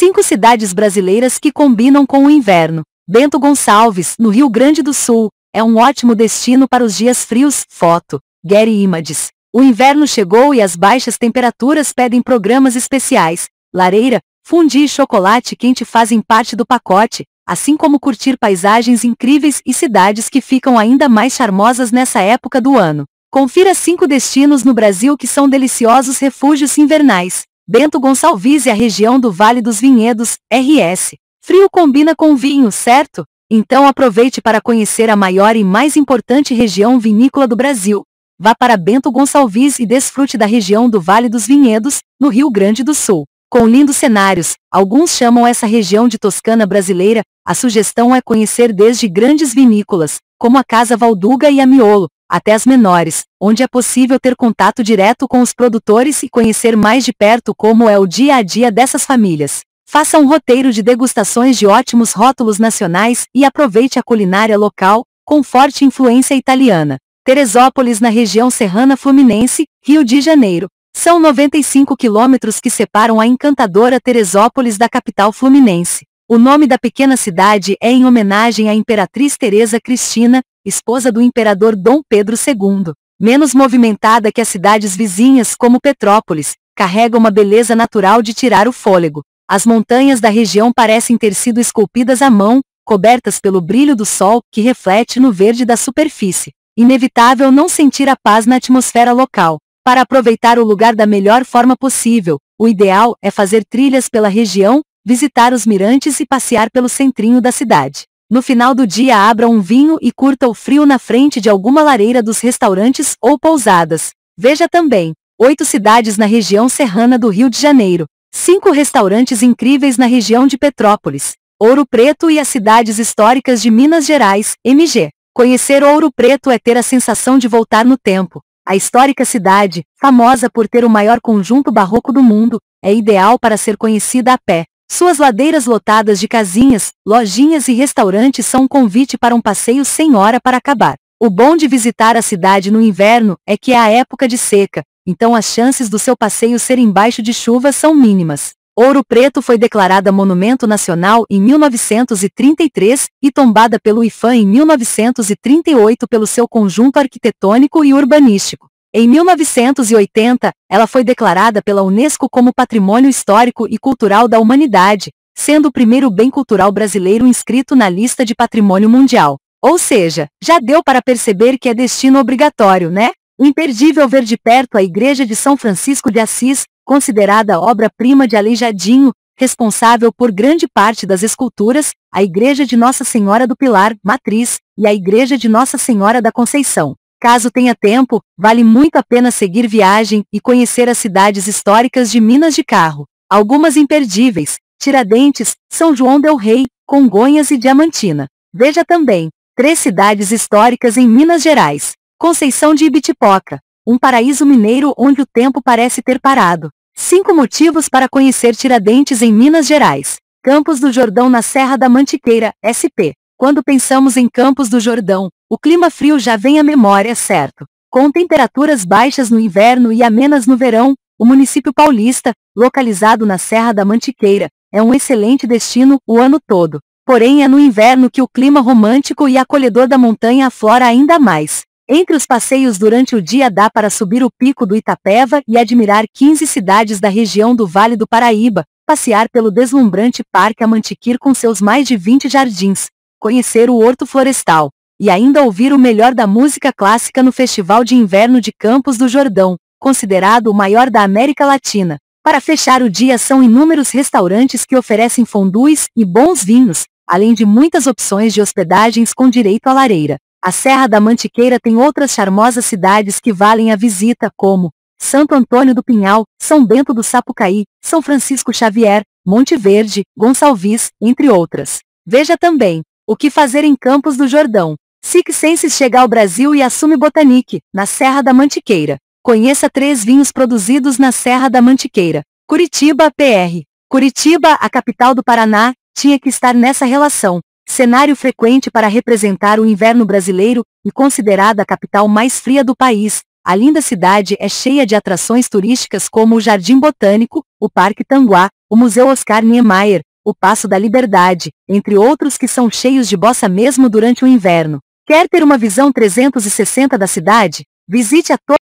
cinco cidades brasileiras que combinam com o inverno. Bento Gonçalves, no Rio Grande do Sul, é um ótimo destino para os dias frios. Foto. Gary Images. O inverno chegou e as baixas temperaturas pedem programas especiais. Lareira, fundi e chocolate quente fazem parte do pacote, assim como curtir paisagens incríveis e cidades que ficam ainda mais charmosas nessa época do ano. Confira cinco destinos no Brasil que são deliciosos refúgios invernais. Bento Gonçalves e a região do Vale dos Vinhedos, RS. Frio combina com vinho, certo? Então aproveite para conhecer a maior e mais importante região vinícola do Brasil. Vá para Bento Gonçalves e desfrute da região do Vale dos Vinhedos, no Rio Grande do Sul. Com lindos cenários, alguns chamam essa região de Toscana brasileira, a sugestão é conhecer desde grandes vinícolas, como a Casa Valduga e a Miolo, até as menores, onde é possível ter contato direto com os produtores e conhecer mais de perto como é o dia a dia dessas famílias. Faça um roteiro de degustações de ótimos rótulos nacionais e aproveite a culinária local, com forte influência italiana. Teresópolis na região serrana fluminense, Rio de Janeiro. São 95 quilômetros que separam a encantadora Teresópolis da capital fluminense. O nome da pequena cidade é em homenagem à Imperatriz Teresa Cristina, esposa do imperador Dom Pedro II. Menos movimentada que as cidades vizinhas como Petrópolis, carrega uma beleza natural de tirar o fôlego. As montanhas da região parecem ter sido esculpidas à mão, cobertas pelo brilho do sol que reflete no verde da superfície. Inevitável não sentir a paz na atmosfera local. Para aproveitar o lugar da melhor forma possível, o ideal é fazer trilhas pela região, visitar os mirantes e passear pelo centrinho da cidade. No final do dia abra um vinho e curta o frio na frente de alguma lareira dos restaurantes ou pousadas. Veja também. Oito cidades na região serrana do Rio de Janeiro. Cinco restaurantes incríveis na região de Petrópolis. Ouro Preto e as cidades históricas de Minas Gerais, MG. Conhecer Ouro Preto é ter a sensação de voltar no tempo. A histórica cidade, famosa por ter o maior conjunto barroco do mundo, é ideal para ser conhecida a pé. Suas ladeiras lotadas de casinhas, lojinhas e restaurantes são um convite para um passeio sem hora para acabar. O bom de visitar a cidade no inverno é que é a época de seca, então as chances do seu passeio ser embaixo de chuva são mínimas. Ouro Preto foi declarada Monumento Nacional em 1933 e tombada pelo IFAM em 1938 pelo seu conjunto arquitetônico e urbanístico. Em 1980, ela foi declarada pela Unesco como Patrimônio Histórico e Cultural da Humanidade, sendo o primeiro bem cultural brasileiro inscrito na lista de patrimônio mundial. Ou seja, já deu para perceber que é destino obrigatório, né? imperdível ver de perto a Igreja de São Francisco de Assis, considerada obra-prima de Aleijadinho, responsável por grande parte das esculturas, a Igreja de Nossa Senhora do Pilar, Matriz, e a Igreja de Nossa Senhora da Conceição. Caso tenha tempo, vale muito a pena seguir viagem e conhecer as cidades históricas de Minas de Carro. Algumas imperdíveis, Tiradentes, São João del Rei, Congonhas e Diamantina. Veja também, três cidades históricas em Minas Gerais. Conceição de Ibitipoca, um paraíso mineiro onde o tempo parece ter parado. Cinco motivos para conhecer Tiradentes em Minas Gerais. Campos do Jordão na Serra da Mantiqueira, SP. Quando pensamos em Campos do Jordão, o clima frio já vem à memória, certo? Com temperaturas baixas no inverno e amenas no verão, o município paulista, localizado na Serra da Mantiqueira, é um excelente destino o ano todo. Porém, é no inverno que o clima romântico e acolhedor da montanha aflora ainda mais. Entre os passeios durante o dia dá para subir o pico do Itapeva e admirar 15 cidades da região do Vale do Paraíba, passear pelo deslumbrante Parque Amantiquir com seus mais de 20 jardins, conhecer o Horto Florestal, e ainda ouvir o melhor da música clássica no Festival de Inverno de Campos do Jordão, considerado o maior da América Latina. Para fechar o dia são inúmeros restaurantes que oferecem fondues e bons vinhos, além de muitas opções de hospedagens com direito à lareira. A Serra da Mantiqueira tem outras charmosas cidades que valem a visita, como Santo Antônio do Pinhal, São Bento do Sapucaí, São Francisco Xavier, Monte Verde, Gonçalves, entre outras. Veja também o que fazer em Campos do Jordão. Six chega ao Brasil e assume Botanique, na Serra da Mantiqueira. Conheça três vinhos produzidos na Serra da Mantiqueira. Curitiba, PR. Curitiba, a capital do Paraná, tinha que estar nessa relação. Cenário frequente para representar o inverno brasileiro e considerada a capital mais fria do país, a linda cidade é cheia de atrações turísticas como o Jardim Botânico, o Parque Tanguá, o Museu Oscar Niemeyer, o Passo da Liberdade, entre outros que são cheios de bossa mesmo durante o inverno. Quer ter uma visão 360 da cidade? Visite a